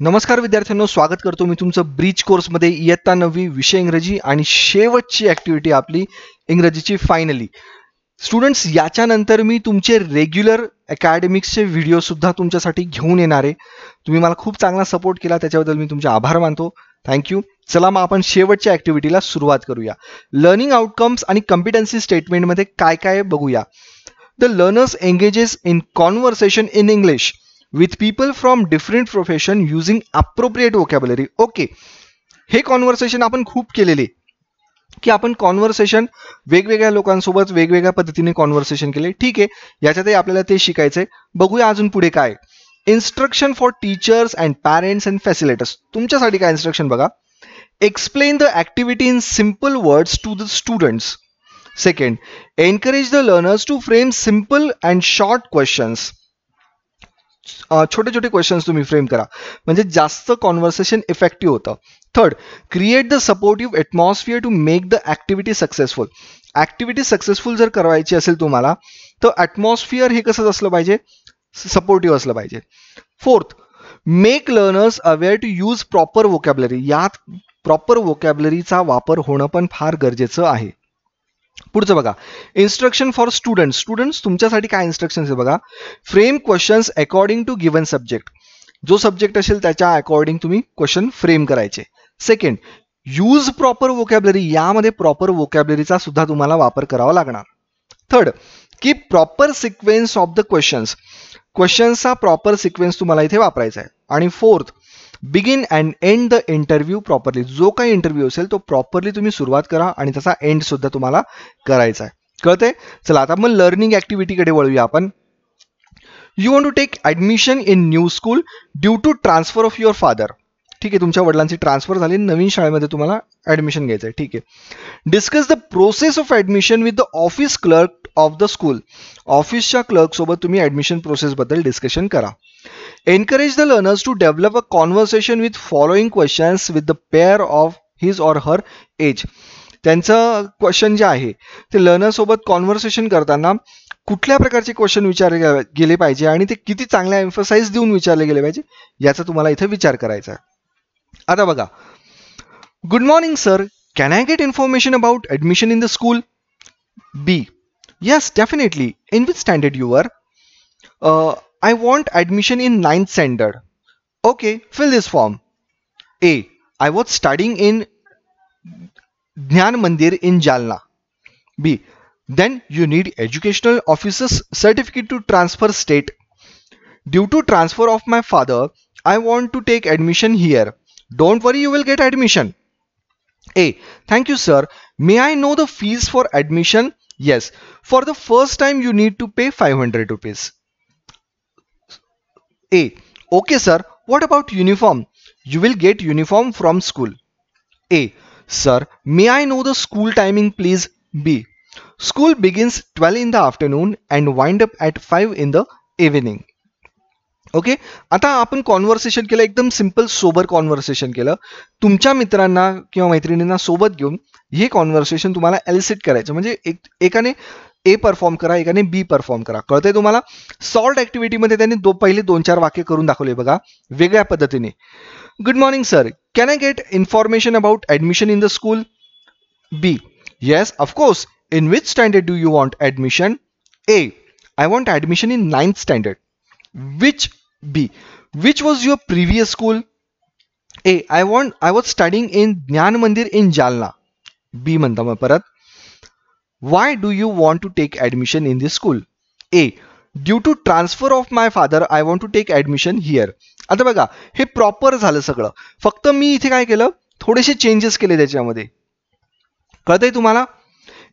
नमस्कार विद्यार्थ्यांनो स्वागत करतो मी तुमचं ब्रिज कोर्समध्ये इयत्ता नववी विषय इंग्रजी आणि शेवटची ऍक्टिव्हिटी आपली इंग्रजीची फायनली स्टुडंट्स याच्यानंतर मी तुमचे रेग्युलर अकॅडमिक्सचे व्हिडिओसुद्धा तुमच्यासाठी घेऊन येणार आहे तुम्ही मला खूप चांगला सपोर्ट केला त्याच्याबद्दल मी तुमचे आभार मानतो थँक्यू चला मग आपण शेवटच्या ॲक्टिव्हिटीला सुरुवात करूया लर्निंग आउटकम्स आणि कॉम्पिटन्सी स्टेटमेंटमध्ये काय काय बघूया the learners engages in conversation in English with people from different profession using appropriate vocabulary okay हे कॉन्व्हर्सेशन आपण खूप केलेले की आपण कॉन्व्हर्सेशन वेगवेगळ्या लोकांसोबत वेगवेगळ्या पद्धतीने कॉन्व्हर्सेशन केले ठीक आहे याच्यातही आपल्याला ते शिकायचंय बघूया अजून पुढे काय instruction for teachers and parents and facilitators तुमच्यासाठी काय इन्स्ट्रक्शन बघा explain the activity in simple words to the students second encourage the learners to frame simple and short questions छोटे छोटे क्वेश्चन्स तुम्ही फ्रेम करा म्हणजे जास्त कॉन्व्हर्सेशन इफेक्टिव्ह होतं third create the supportive atmosphere to make the activity successful activity successful जर करायची असेल तुम्हाला तर ॲटमॉस्फिअर हे कसंच असलं पाहिजे सपोर्टिव्ह असलं पाहिजे fourth make learners aware to use proper vocabulary यात प्रॉपर वोकॅबलरीचा वापर होणं पण फार गरजेचं आहे पुढचं बघा इन्स्ट्रक्शन फॉर स्टुडंट स्टुडंट्स तुमच्यासाठी काय इन्स्ट्रक्शन्स आहे बघा frame questions according to given subject जो सब्जेक्ट असेल त्याच्या अकॉर्डिंग तुम्ही क्वेश्चन फ्रेम करायचे सेकंड यूज प्रॉपर वोकॅबलरी यामध्ये प्रॉपर वोकॅबलरीचा सुद्धा तुम्हाला वापर करावा लागणार थर्ड की proper sequence of the questions क्वेश्चन्सचा प्रॉपर सिक्वेन्स तुम्हाला इथे वापरायचा आहे आणि fourth begin and end the interview properly जो काही इंटरव्ह्यू असेल तो प्रॉपरली तुम्ही सुरुवात करा आणि त्याचा एंड सुद्धा तुम्हाला करायचा आहे कळतंय चला आता मग लर्निंग कडे वळूया आपण you want to take admission in new school due to transfer of your father ठीक आहे तुमच्या वडिलांची ट्रान्सफर झाली नवीन शाळेमध्ये तुम्हाला ऍडमिशन घ्यायचं आहे ठीक आहे discuss the process of admission with the office clerk of the school ऑफिसच्या क्लर्कसोबत तुम्ही प्रोसेस प्रोसेसबद्दल डिस्कशन करा Encourage the learners to develop a conversation with following questions with the pair of his or her age त्यांचं क्वेश्चन जे आहे ते लर्नरसोबत कॉन्व्हर्सेशन करताना कुठल्या प्रकारचे क्वेश्चन विचारले गेले पाहिजे आणि ते किती चांगल्या एम्फसाईज देऊन विचारले गेले पाहिजे याचा तुम्हाला इथे विचार करायचा आता बघा good morning sir can I get information about admission in the school B yes definitely in with standard your I want admission in 9th standard. Okay, fill this form. A. I was studying in Jnana Mandir in Jalna. B. Then you need educational officer's certificate to transfer state. Due to transfer of my father, I want to take admission here. Don't worry, you will get admission. A. Thank you sir. May I know the fees for admission? Yes. For the first time you need to pay 500 rupees. A. Okay sir, what about uniform? You will get uniform from school. A. Sir, may I know the school timing please? B. School begins 12 in the afternoon and wind up at 5 in the evening. Okay आता आपण conversation केलं एकदम simple sober conversation केलं तुमच्या मित्रांना किंवा मैत्रिणींना सोबत घेऊन हे कॉन्व्हर्सेशन तुम्हाला एलिसिट करायचं म्हणजे एक एकाने ए परफॉर्म करा एकाने बी परफॉर्म करा कळतंय तुम्हाला सॉल्ट ऍक्टिव्हिटीमध्ये त्यांनी दो पहिले दोन चार वाक्य करून दाखवले बघा वेगळ्या पद्धतीने good morning sir can I get information about admission in the school B yes of course in which standard do you want admission A I want admission in ninth standard which B which was your previous school A I want I was studying in Gyan Mandir in Jalna बी म्हणता मग परत Why do you want to take admission in this school? A. Due to transfer of my father I want to take admission here आता बघा हे proper झालं सगळं फक्त मी इथे काय केलं थोडेसे चेंजेस केले त्याच्यामध्ये कळतंय तुम्हाला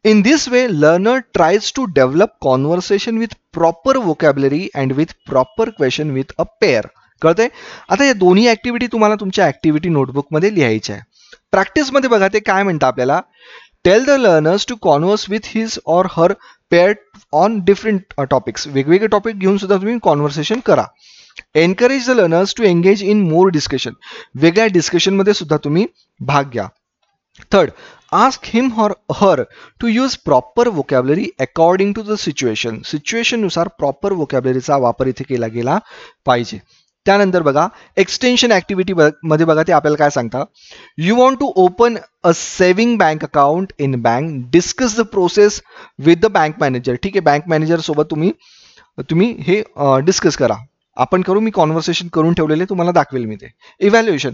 in this way learner tries to develop conversation with proper vocabulary and with proper question with a pair कळतंय आता या दोन्ही ऍक्टिव्हिटी तुम्हाला तुमच्या ऍक्टिव्हिटी नोटबुकमध्ये लिहायच्या आहे प्रॅक्टिसमध्ये बघा ते काय म्हणतं आपल्याला tell the learners to converse with his or her pair on different topics वेगवेगळे टॉपिक घेऊन सुद्धा तुम्ही कॉन्व्हर्सेशन करा encourage the learners to engage in more discussion वेगळ्या डिस्कशनमध्ये सुद्धा तुम्ही भाग घ्या third ask him or her to use proper vocabulary according to the situation situation नुसार प्रॉपर वोकॅबलरीचा वापर इथे केला गेला पाहिजे त्यानंतर बघा एक्सटेन्शन ऍक्टिव्हिटी मध्ये बघा ते आपल्याला काय सांगता you want to open a saving bank account in bank discuss the process with the bank manager ठीक आहे बँक मॅनेजर सोबत तुम्ही तुम्ही हे डिस्कस करा आपण करू मी कॉन्व्हर्सेशन करून ठेवलेले तुम्हाला दाखवेल मी ते इव्हॅल्युएशन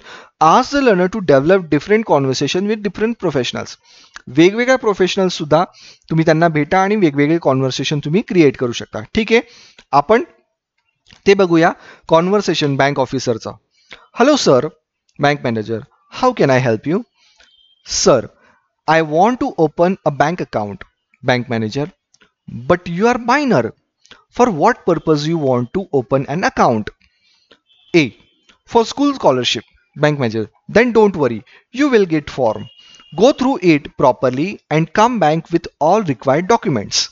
आज the learner to develop different conversation with different professionals वेगवेगळ्या प्रोफेशनल्स सुद्धा तुम्ही त्यांना भेटा आणि वेगवेगळे कॉन्व्हर्सेशन तुम्ही क्रिएट करू शकता ठीक आहे आपण ते बघूया कॉन्व्हर्सेशन बँक ऑफिसरचं hello sir bank manager how can I help you sir I want to open a bank account bank manager but you are minor for what purpose you want to open an account A for school scholarship bank manager then don't worry you will get form go through it properly and come bank with all required documents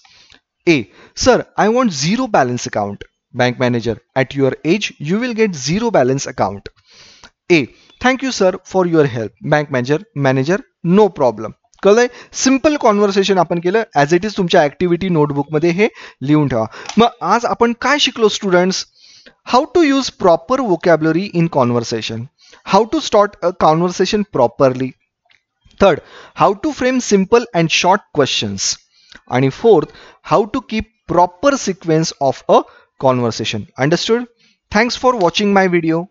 A sir I want zero balance account bank manager at your age you will get zero balance account a thank you sir for your help bank manager manager no problem kale simple conversation apan kele as it is tumcha activity notebook madhe he lihun thava ma aaj apan kay shiklo students how to use proper vocabulary in conversation how to start a conversation properly third how to frame simple and short questions and fourth how to keep proper sequence of a conversation. Understood? Thanks for watching my video.